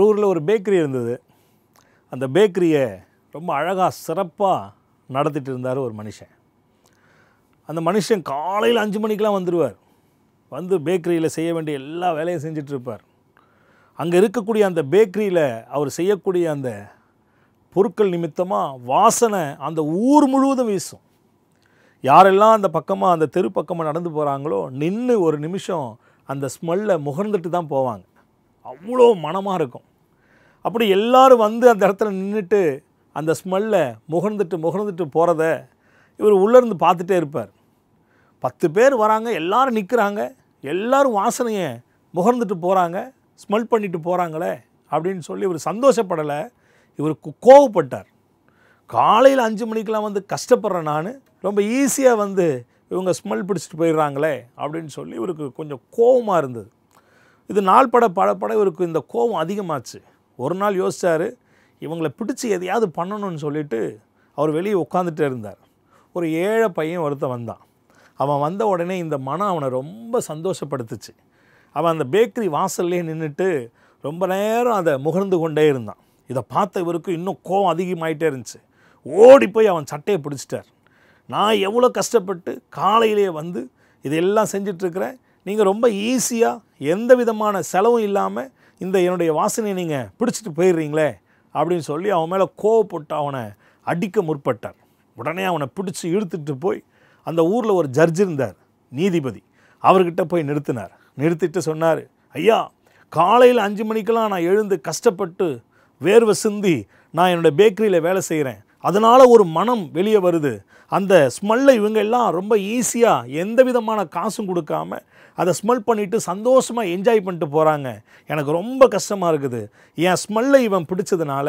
ஒரு ஊரில் ஒரு பேக்கரி இருந்தது அந்த பேக்கரியை ரொம்ப அழகாக சிறப்பாக நடத்திட்டு இருந்தார் ஒரு மனுஷன் அந்த மனுஷன் காலையில் அஞ்சு மணிக்கெலாம் வந்துடுவார் வந்து பேக்கரியில் செய்ய வேண்டிய எல்லா வேலையும் செஞ்சிட்ருப்பார் அங்கே இருக்கக்கூடிய அந்த பேக்கரியில் அவர் செய்யக்கூடிய அந்த பொருட்கள் நிமித்தமாக வாசனை அந்த ஊர் முழுவதும் வீசும் யாரெல்லாம் அந்த பக்கமாக அந்த தெரு பக்கமாக நடந்து போகிறாங்களோ நின்று ஒரு நிமிஷம் அந்த ஸ்மெல்லை முகர்ந்துட்டு தான் போவாங்க அவ்வளோ மனமாக இருக்கும் அப்படி எல்லோரும் வந்து அந்த இடத்துல நின்றுட்டு அந்த ஸ்மெல்ல முகர்ந்துட்டு முகர்ந்துட்டு போகிறத இவர் உள்ளேருந்து பார்த்துட்டே இருப்பார் பத்து பேர் வராங்க எல்லோரும் நிற்கிறாங்க எல்லோரும் வாசனையை முகர்ந்துட்டு போகிறாங்க ஸ்மெல் பண்ணிட்டு போகிறாங்களே அப்படின்னு சொல்லி இவர் சந்தோஷப்படலை இவர் கோவப்பட்டார் காலையில் அஞ்சு மணிக்கெலாம் வந்து கஷ்டப்படுறேன் நான் ரொம்ப ஈஸியாக வந்து இவங்க ஸ்மெல் பிடிச்சிட்டு போயிடுறாங்களே அப்படின்னு சொல்லி இவருக்கு கொஞ்சம் கோபமாக இருந்தது இது நாள் பட பட இவருக்கு இந்த கோபம் அதிகமாச்சு ஒரு நாள் யோசித்தார் இவங்களை பிடிச்சி எதையாவது பண்ணணும்னு சொல்லிவிட்டு அவர் வெளியே உட்காந்துட்டே இருந்தார் ஒரு ஏழை பையன் ஒருத்த வந்தான் அவன் வந்த உடனே இந்த மனம் அவனை ரொம்ப சந்தோஷப்படுத்துச்சு அவன் அந்த பேக்கரி வாசல்லே நின்றுட்டு ரொம்ப நேரம் அதை முகர்ந்து கொண்டே இருந்தான் இதை பார்த்த இவருக்கு இன்னும் கோவம் அதிகமாயிட்டே இருந்துச்சு ஓடி போய் அவன் சட்டையை பிடிச்சிட்டார் நான் எவ்வளோ கஷ்டப்பட்டு காலையிலே வந்து இதெல்லாம் செஞ்சிட்ருக்கிறேன் நீங்கள் ரொம்ப ஈஸியாக எந்த விதமான செலவும் இல்லாமல் இந்த என்னுடைய வாசனையை நீங்கள் பிடிச்சிட்டு போயிடுறீங்களே அப்படின்னு சொல்லி அவன் மேலே கோவப்பட்டு அவனை அடிக்க முற்பட்டார் உடனே அவனை பிடிச்சி இழுத்துட்டு போய் அந்த ஊரில் ஒரு ஜட்ஜ் இருந்தார் நீதிபதி அவர்கிட்ட போய் நிறுத்தினார் நிறுத்திட்டு சொன்னார் ஐயா காலையில் அஞ்சு மணிக்கெல்லாம் நான் எழுந்து கஷ்டப்பட்டு வேர்வை சிந்தி நான் என்னுடைய பேக்கரியில் வேலை செய்கிறேன் அதனால் ஒரு மனம் வெளியே வருது அந்த ஸ்மெல்லை இவங்க எல்லாம் ரொம்ப ஈஸியாக எந்த விதமான காசும் கொடுக்காம அதை ஸ்மெல் பண்ணிவிட்டு சந்தோஷமாக என்ஜாய் பண்ணிட்டு போகிறாங்க எனக்கு ரொம்ப கஷ்டமாக இருக்குது என் ஸ்மெல்லை இவன் பிடிச்சதுனால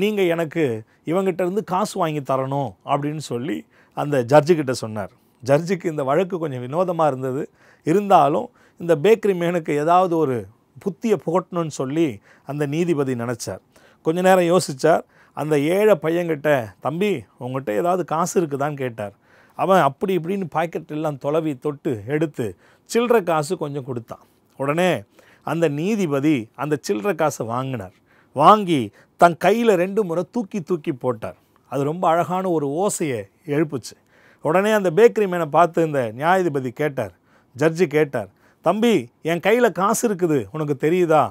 நீங்கள் எனக்கு இவங்கிட்டேருந்து காசு வாங்கி தரணும் அப்படின்னு சொல்லி அந்த ஜட்ஜுக்கிட்ட சொன்னார் ஜட்ஜுக்கு இந்த வழக்கு கொஞ்சம் வினோதமாக இருந்தது இருந்தாலும் இந்த பேக்கரி மேனுக்கு ஏதாவது ஒரு புத்தியை புகட்டணும்னு சொல்லி அந்த நீதிபதி நினச்சார் கொஞ்ச நேரம் யோசித்தார் அந்த ஏழை பையன்கிட்ட தம்பி உங்கள்கிட்ட ஏதாவது காசு இருக்குதான்னு கேட்டார் அவன் அப்படி இப்படின்னு பாக்கெட் எல்லாம் தொலைவி தொட்டு எடுத்து சில்லற காசு கொஞ்சம் கொடுத்தான் உடனே அந்த நீதிபதி அந்த சில்லற காசை வாங்கினார் வாங்கி தன் கையில் ரெண்டு முறை தூக்கி தூக்கி போட்டார் அது ரொம்ப அழகான ஒரு ஓசையை எழுப்புச்சு உடனே அந்த பேக்கரி மேனை பார்த்து இந்த நியாயாதிபதி கேட்டார் ஜட்ஜி கேட்டார் தம்பி என் கையில் காசு இருக்குது உனக்கு தெரியுதா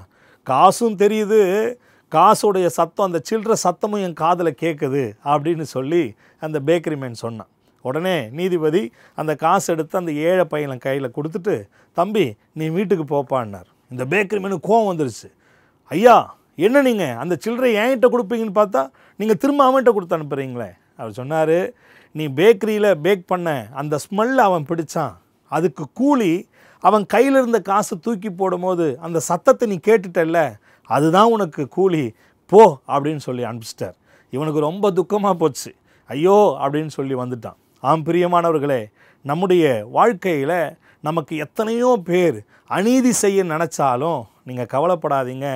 காசும் தெரியுது காசுடைய சத்தம் அந்த சில்லற சத்தமும் என் காதில் கேட்குது அப்படின்னு சொல்லி அந்த பேக்கரி மேன் சொன்னான் உடனே நீதிபதி அந்த காசு எடுத்து அந்த ஏழை பையனை கையில் கொடுத்துட்டு தம்பி நீ வீட்டுக்கு போப்பான்னார் இந்த பேக்கரி மேனு கோவம் வந்துருச்சு ஐயா என்ன நீங்கள் அந்த சில்லறை என்கிட்ட கொடுப்பீங்கன்னு பார்த்தா நீங்கள் திரும்ப அவன்கிட்ட கொடுத்து அனுப்புகிறீங்களே அவர் சொன்னார் நீ பேக்கரியில் பேக் பண்ண அந்த ஸ்மெல் அவன் பிடிச்சான் அதுக்கு கூலி அவன் கையில் இருந்த காசு தூக்கி போடும்போது அந்த சத்தத்தை நீ கேட்டுட்டல்ல அதுதான் உனக்கு கூலி போ அப்படின்னு சொல்லி அனுப்பிச்சிட்டார் இவனுக்கு ரொம்ப துக்கமாக போச்சு ஐயோ அப்படின்னு சொல்லி வந்துட்டான் ஆம் பிரியமானவர்களே நம்முடைய வாழ்க்கையில் நமக்கு எத்தனையோ பேர் அநீதி செய்ய நினச்சாலும் நீங்கள் கவலைப்படாதீங்க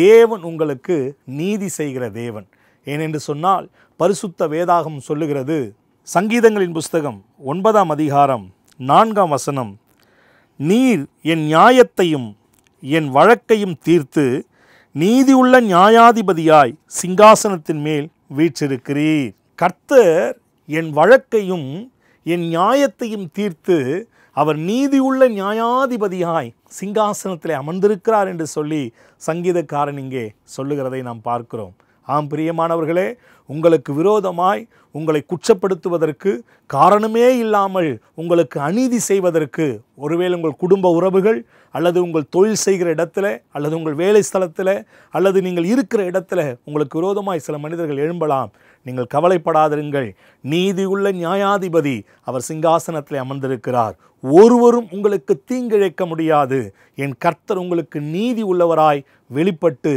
தேவன் உங்களுக்கு நீதி செய்கிற தேவன் ஏனென்று சொன்னால் பரிசுத்த வேதாகம் சொல்லுகிறது சங்கீதங்களின் புஸ்தகம் ஒன்பதாம் அதிகாரம் நான்காம் வசனம் நீர் என் நியாயத்தையும் என் வழக்கையும் தீர்த்து நீதி உள்ள நியாயாதிபதியாய் சிங்காசனத்தின் மேல் வீற்றிருக்கிறீர் கர்த்தர் என் வழக்கையும் என் நியாயத்தையும் தீர்த்து அவர் நீதியுள்ள நியாயாதிபதியாய் சிங்காசனத்தில் அமர்ந்திருக்கிறார் என்று சொல்லி சங்கீதக்காரன் இங்கே சொல்லுகிறதை நாம் பார்க்கிறோம் ஆம் பிரியமானவர்களே உங்களுக்கு விரோதமாய் உங்களை குற்றப்படுத்துவதற்கு காரணமே இல்லாமல் உங்களுக்கு அநீதி செய்வதற்கு ஒருவேளை உங்கள் குடும்ப உறவுகள் அல்லது உங்கள் தொழில் செய்கிற இடத்துல அல்லது உங்கள் வேலை ஸ்தலத்தில் அல்லது நீங்கள் இருக்கிற இடத்துல உங்களுக்கு விரோதமாய் சில மனிதர்கள் எழும்பலாம் நீங்கள் கவலைப்படாதிருங்கள் நீதியுள்ள நியாயாதிபதி அவர் சிங்காசனத்தில் அமர்ந்திருக்கிறார் ஒருவரும் உங்களுக்கு தீங்கிழைக்க முடியாது என் கர்த்தர் உங்களுக்கு நீதி உள்ளவராய் வெளிப்பட்டு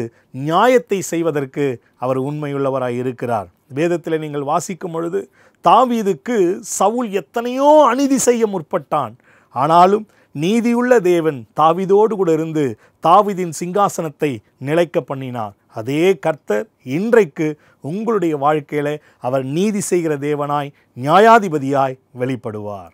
நியாயத்தை செய்வதற்கு அவர் உண்மையுள்ளவராய் இருக்கிறார் வேதத்தில் நீங்கள் வாசிக்கும் பொழுது தாவீதுக்கு சவுல் எத்தனையோ அநீதி செய்ய முற்பட்டான் ஆனாலும் நீதியுள்ள தேவன் தாவிதோடு கூட இருந்து தாவிதின் சிங்காசனத்தை நிலைக்க பண்ணினார் அதே கர்த்தர் இன்றைக்கு உங்களுடைய வாழ்க்கையில் அவர் நீதி செய்கிற தேவனாய் நியாயாதிபதியாய் வெளிப்படுவார்